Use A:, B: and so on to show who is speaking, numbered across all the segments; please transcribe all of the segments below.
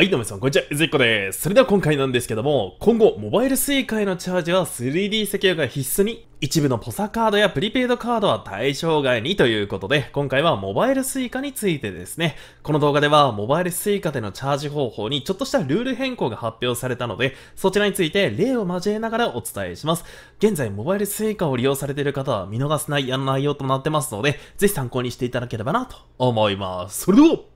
A: はい、どうもさん、こんにちは、ゆずいこです。それでは今回なんですけども、今後、モバイル suica へのチャージは 3D 石油が必須に、一部のポサカードやプリペイドカードは対象外にということで、今回はモバイル suica についてですね、この動画では、モバイル suica でのチャージ方法にちょっとしたルール変更が発表されたので、そちらについて例を交えながらお伝えします。現在、モバイル suica を利用されている方は見逃す内容となってますので、ぜひ参考にしていただければなと思います。それでは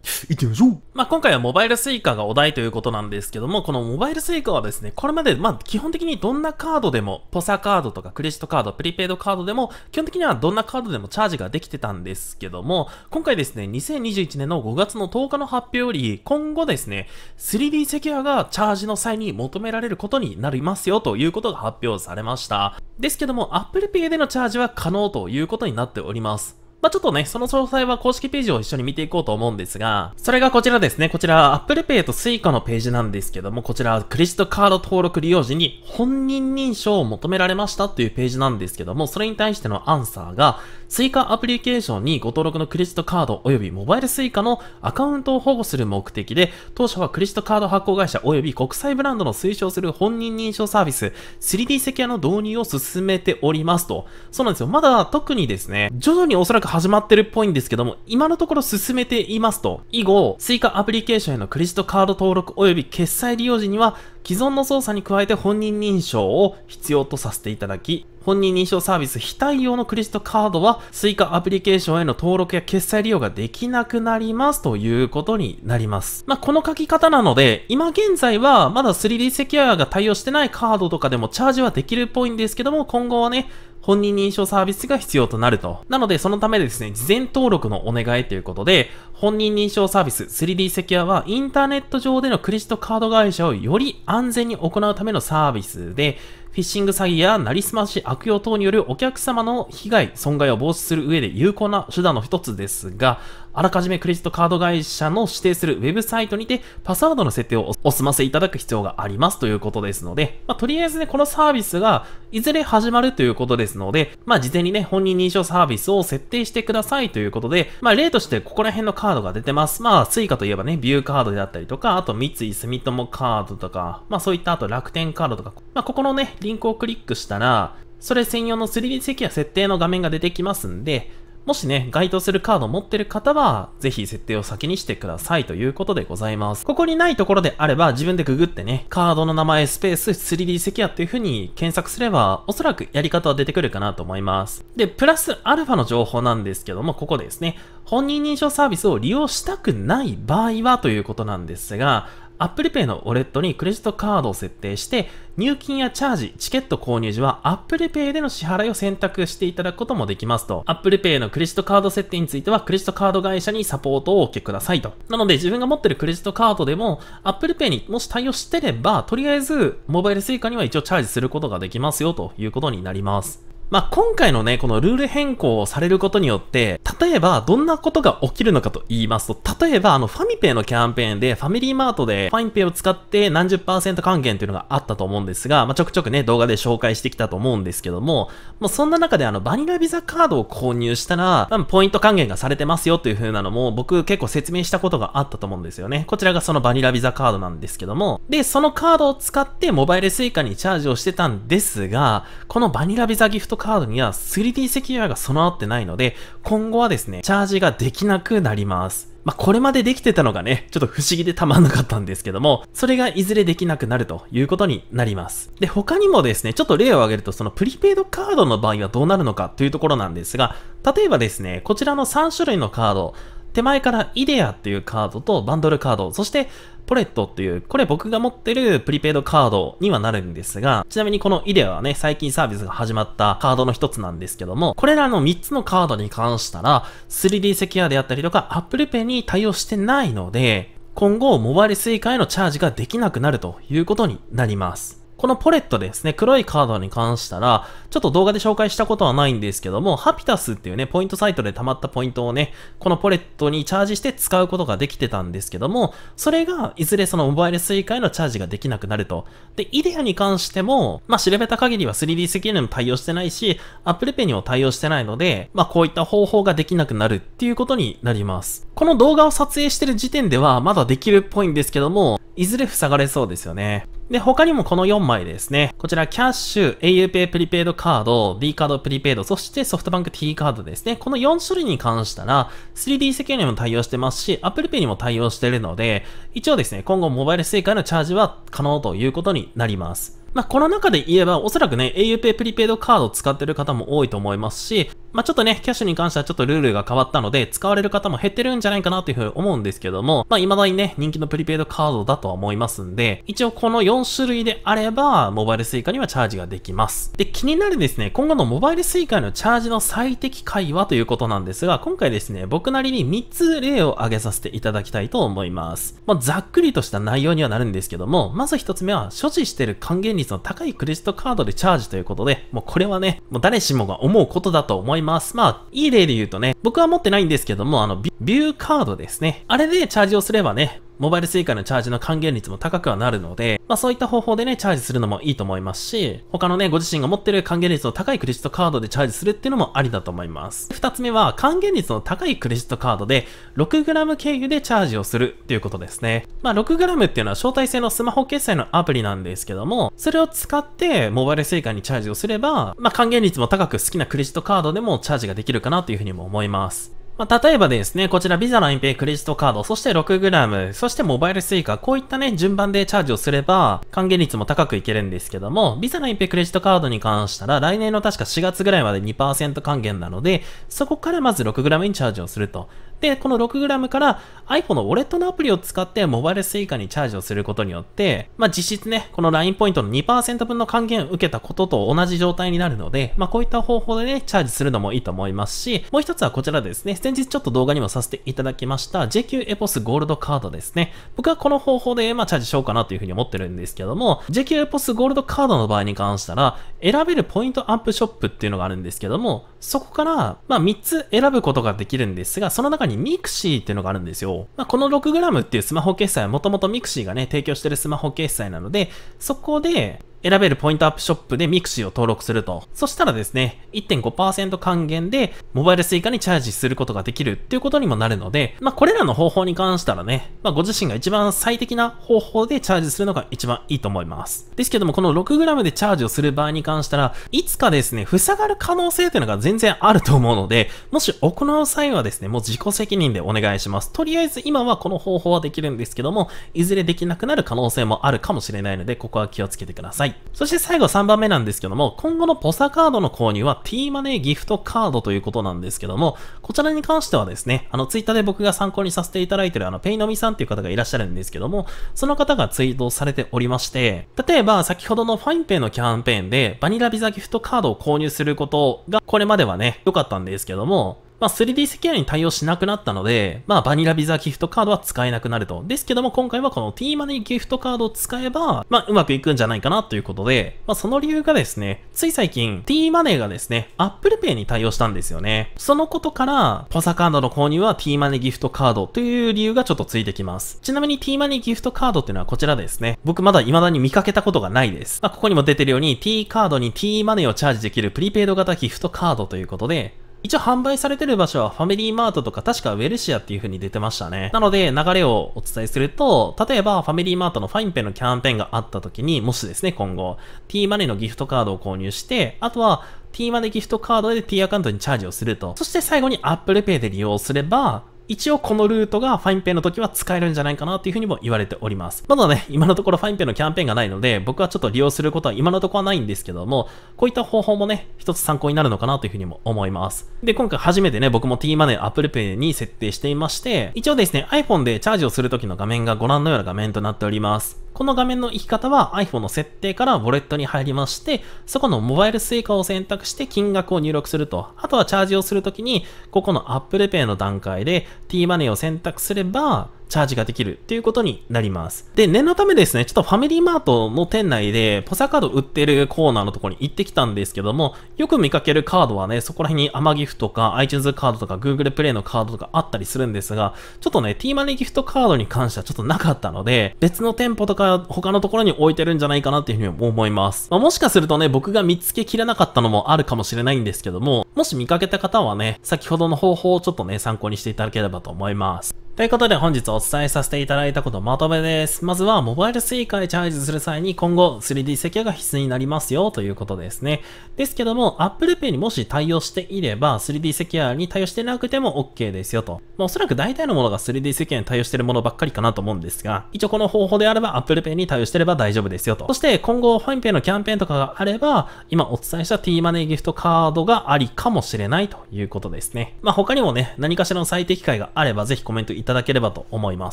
A: 行ってみましょう。まあ、今回はモバイルスイカがお題ということなんですけども、このモバイルスイカはですね、これまで、ま基本的にどんなカードでも、ポサカードとかクレジットカード、プリペイドカードでも、基本的にはどんなカードでもチャージができてたんですけども、今回ですね、2021年の5月の10日の発表より、今後ですね、3D セキュアがチャージの際に求められることになりますよということが発表されました。ですけども、Apple Pay でのチャージは可能ということになっております。まあ、ちょっとね、その詳細は公式ページを一緒に見ていこうと思うんですが、それがこちらですね。こちら、Apple Pay と Suica のページなんですけども、こちら、クレジットカード登録利用時に本人認証を求められましたというページなんですけども、それに対してのアンサーが、Suica アプリケーションにご登録のクレジットカード及びモバイル Suica のアカウントを保護する目的で、当社はクレジットカード発行会社及び国際ブランドの推奨する本人認証サービス、3D セキュアの導入を進めておりますと。そうなんですよ。まだ特にですね、徐々におそらく始まってるっぽいんですけども、今のところ進めていますと。以後、追加アプリケーションへのクレジットカード登録及び決済利用時には、既存の操作に加えて本人認証を必要とさせていただき、本人認証サービス非対応のクレジットカードは追加アプリケーションへの登録や決済利用ができなくなりますということになります。まあ、この書き方なので、今現在はまだ 3D セキュアが対応してないカードとかでもチャージはできるっぽいんですけども、今後はね、本人認証サービスが必要となると。なので、そのためですね、事前登録のお願いということで、本人認証サービス 3D セキュアはインターネット上でのクレジットカード会社をより安全に行うためのサービスで、フィッシング詐欺やなりすまし悪用等によるお客様の被害、損害を防止する上で有効な手段の一つですが、あらかじめクレジットカード会社の指定するウェブサイトにてパスワードの設定をお済ませいただく必要がありますということですので、まあ、とりあえずね、このサービスがいずれ始まるということですので、まあ、事前にね、本人認証サービスを設定してくださいということで、まあ、例としてここら辺のカードが出てます。まあ、スイカといえばね、ビューカードであったりとか、あと三井住友カードとか、まあ、そういったあと楽天カードとか、まあ、ここのね、リンクをクリックしたら、それ専用の 3D 席や設定の画面が出てきますんで、もしね、該当するカードを持ってる方は、ぜひ設定を先にしてくださいということでございます。ここにないところであれば、自分でググってね、カードの名前スペース 3D 関アっていう風に検索すれば、おそらくやり方は出てくるかなと思います。で、プラスアルファの情報なんですけども、ここですね、本人認証サービスを利用したくない場合はということなんですが、Apple Pay のウォレットにクレジットカードを設定して、入金やチャージ、チケット購入時は Apple Pay での支払いを選択していただくこともできますと。Apple Pay のクレジットカード設定については、クレジットカード会社にサポートをお受けくださいと。なので、自分が持ってるクレジットカードでも、Apple Pay にもし対応してれば、とりあえず、モバイル Suica には一応チャージすることができますよということになります。まあ、今回のね、このルール変更をされることによって、例えばどんなことが起きるのかと言いますと、例えばあのファミペイのキャンペーンでファミリーマートでファミペイを使って何十パーセント還元というのがあったと思うんですが、まあ、ちょくちょくね、動画で紹介してきたと思うんですけども、もうそんな中であのバニラビザカードを購入したら、多分ポイント還元がされてますよという風なのも僕結構説明したことがあったと思うんですよね。こちらがそのバニラビザカードなんですけども、で、そのカードを使ってモバイル suica にチャージをしてたんですが、このバニラビザギフトカードには 3D セキュアが備わってないので、今後はですね、チャージができなくなります。まあ、これまでできてたのがね、ちょっと不思議でたまんなかったんですけども、それがいずれできなくなるということになります。で、他にもですね、ちょっと例を挙げると、そのプリペイドカードの場合はどうなるのかというところなんですが、例えばですね、こちらの3種類のカード、手前からイデアっていうカードとバンドルカード、そしてポレットっていう、これ僕が持ってるプリペイドカードにはなるんですが、ちなみにこのイデアはね、最近サービスが始まったカードの一つなんですけども、これらの3つのカードに関したら、3D セキュアであったりとか、Apple Pay に対応してないので、今後、モバイルスイカへのチャージができなくなるということになります。このポレットですね、黒いカードに関したら、ちょっと動画で紹介したことはないんですけども、ハピタスっていうね、ポイントサイトで溜まったポイントをね、このポレットにチャージして使うことができてたんですけども、それが、いずれそのモバイル suica へのチャージができなくなると。で、イデアに関しても、まあ、調べた限りは 3D セキュリティも対応してないし、Apple Pay にも対応してないので、まあ、こういった方法ができなくなるっていうことになります。この動画を撮影してる時点では、まだできるっぽいんですけども、いずれ塞がれそうですよね。で、他にもこの4枚ですね。こちら、キャッシュ、auPay プリペイドカード、D カードプリペイド、そしてソフトバンク T カードですね。この4種類に関したら、3D セキュアにも対応してますし、Apple Pay にも対応しているので、一応ですね、今後モバイル正解のチャージは可能ということになります。まあ、この中で言えば、おそらくね、auPay プリペイドカードを使ってる方も多いと思いますし、まあ、ちょっとね、キャッシュに関してはちょっとルールが変わったので、使われる方も減ってるんじゃないかなというふうに思うんですけども、まあ、未だにね、人気のプリペイドカードだとは思いますんで、一応この4種類であれば、モバイル suica にはチャージができます。で、気になるですね、今後のモバイル suica のチャージの最適解はということなんですが、今回ですね、僕なりに3つ例を挙げさせていただきたいと思います。まあ、ざっくりとした内容にはなるんですけども、まず1つ目は、所持してる還元率率の高いクレジットカードでチャージということで、もうこれはね、もう誰しもが思うことだと思います。まあ、いい例で言うとね、僕は持ってないんですけども、あの、ビューカードですね。あれでチャージをすればね、モバイルスイカのチャージの還元率も高くはなるので、まあそういった方法でね、チャージするのもいいと思いますし、他のね、ご自身が持ってる還元率の高いクレジットカードでチャージするっていうのもありだと思います。二つ目は、還元率の高いクレジットカードで、6g 経由でチャージをするっていうことですね。まあ 6g っていうのは招待制のスマホ決済のアプリなんですけども、それを使って、モバイルスイカにチャージをすれば、まあ還元率も高く好きなクレジットカードでもチャージができるかなというふうにも思います。まあ、例えばですね、こちら Visa の隠蔽クレジットカード、そして 6g、そしてモバイル Suica、こういったね、順番でチャージをすれば、還元率も高くいけるんですけども、Visa の隠蔽クレジットカードに関したら、来年の確か4月ぐらいまで2%還元なので、そこからまず 6g にチャージをすると。で、この 6g から iPhone のウォレットのアプリを使ってモバイル Suica にチャージをすることによって、まあ実質ね、この LINE ポイントの2%分の還元を受けたことと同じ状態になるので、まあこういった方法でね、チャージするのもいいと思いますし、もう一つはこちらですね、先日ちょっと動画にもさせていただきました JQ エポスゴールドカードですね。僕はこの方法でまあチャージしようかなというふうに思ってるんですけども、JQ エポスゴールドカードの場合に関したら、選べるポイントアップショップっていうのがあるんですけども、そこからまあ3つ選ぶことができるんですが、その中にに Mixi っていうのがあるんですよ。まあ、この 6g っていうスマホ決済はもともと Mixi がね、提供してるスマホ決済なので、そこで、選べるポイントアップショップで mixi を登録すると。そしたらですね、1.5%還元でモバイル suica にチャージすることができるっていうことにもなるので、まあこれらの方法に関したらね、まあご自身が一番最適な方法でチャージするのが一番いいと思います。ですけどもこの 6g でチャージをする場合に関したら、いつかですね、塞がる可能性というのが全然あると思うので、もし行う際はですね、もう自己責任でお願いします。とりあえず今はこの方法はできるんですけども、いずれできなくなる可能性もあるかもしれないので、ここは気をつけてください。い。そして最後3番目なんですけども、今後のポサカードの購入は t マネーギフトカードということなんですけども、こちらに関してはですね、あのツイッターで僕が参考にさせていただいてるあのペイノミさんっていう方がいらっしゃるんですけども、その方がツイートされておりまして、例えば先ほどのファインペイのキャンペーンでバニラビザギフトカードを購入することがこれまではね、良かったんですけども、まあ、3D セキュアに対応しなくなったので、まあ、バニラビザギフトカードは使えなくなると。ですけども、今回はこの t マネーギフトカードを使えば、まあ、うまくいくんじゃないかなということで、まあ、その理由がですね、つい最近 t マネーがですね、Apple Pay に対応したんですよね。そのことから、ポサカードの購入は t マネーギフトカードという理由がちょっとついてきます。ちなみに t マネーギフトカードっていうのはこちらですね。僕まだ未だに見かけたことがないです。まあ、ここにも出てるように t カードに t マネーをチャージできるプリペイド型ギフトカードということで、一応販売されてる場所はファミリーマートとか確かウェルシアっていう風に出てましたね。なので流れをお伝えすると、例えばファミリーマートのファインペンのキャンペーンがあった時に、もしですね、今後 t マネーのギフトカードを購入して、あとは t マネギフトカードで t アカウントにチャージをすると。そして最後に Apple Pay で利用すれば、一応このルートがファインペイの時は使えるんじゃないかなというふうにも言われております。まだね、今のところファインペイのキャンペーンがないので、僕はちょっと利用することは今のところはないんですけども、こういった方法もね、一つ参考になるのかなというふうにも思います。で、今回初めてね、僕も t マネー Apple Pay に設定していまして、一応ですね、iPhone でチャージをする時の画面がご覧のような画面となっております。この画面の行き方は iPhone の設定からウォレットに入りまして、そこのモバイル suica を選択して金額を入力すると、あとはチャージをするときに、ここの Apple Pay の段階で t マネーを選択すれば、チャージができるっていうことになります。で、念のためですね、ちょっとファミリーマートの店内でポサカード売ってるコーナーのところに行ってきたんですけども、よく見かけるカードはね、そこら辺にアマギフとか iTunes カードとか Google Play のカードとかあったりするんですが、ちょっとね、t マネギフトカードに関してはちょっとなかったので、別の店舗とか他のところに置いてるんじゃないかなっていうふうに思います。まあ、もしかするとね、僕が見つけきれなかったのもあるかもしれないんですけども、もし見かけた方はね、先ほどの方法をちょっとね、参考にしていただければと思います。ということで本日お伝えさせていただいたことまとめです。まずは、モバイル suica でチャージする際に今後 3D 設計が必須になりますよということですね。ですけども、Apple Pay にもし対応していれば、3D セキュアに対応してなくても OK ですよと。まあ、おそらく大体のものが 3D セキュアに対応してるものばっかりかなと思うんですが、一応この方法であれば Apple Pay に対応してれば大丈夫ですよと。そして、今後、ファインペイのキャンペーンとかがあれば、今お伝えした T マネーギフトカードがありかもしれないということですね。まあ、他にもね、何かしらの最適解があれば、ぜひコメントいただければと思いま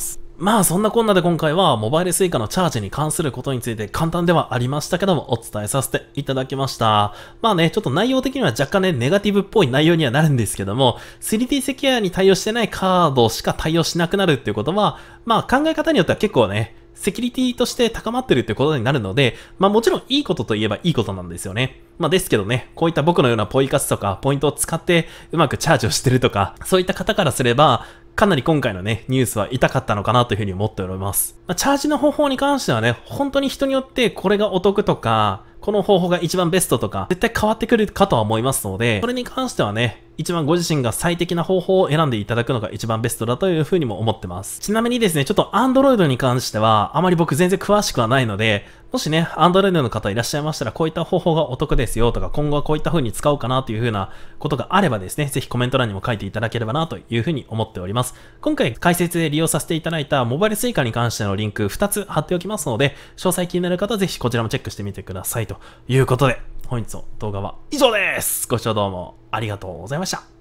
A: す。まあそんなこんなで今回はモバイル suica のチャージに関することについて簡単ではありましたけどもお伝えさせていただきました。まあね、ちょっと内容的には若干ね、ネガティブっぽい内容にはなるんですけども、3D セキュアに対応してないカードしか対応しなくなるっていうことは、まあ考え方によっては結構ね、セキュリティとして高まってるってことになるので、まあもちろんいいことといえばいいことなんですよね。まあですけどね、こういった僕のようなポイ活とか、ポイントを使ってうまくチャージをしてるとか、そういった方からすれば、かなり今回のね、ニュースは痛かったのかなというふうに思っております。まあ、チャージの方法に関してはね、本当に人によってこれがお得とか、この方法が一番ベストとか、絶対変わってくるかとは思いますので、それに関してはね、一番ご自身が最適な方法を選んでいただくのが一番ベストだというふうにも思ってます。ちなみにですね、ちょっと Android に関しては、あまり僕全然詳しくはないので、もしね、Android の方いらっしゃいましたら、こういった方法がお得ですよとか、今後はこういった風に使おうかなという風なことがあればですね、ぜひコメント欄にも書いていただければなという風に思っております。今回解説で利用させていただいたモバイル Suica に関してのリンク2つ貼っておきますので、詳細気になる方はぜひこちらもチェックしてみてくださいということで、本日の動画は以上ですご視聴どうもありがとうございました。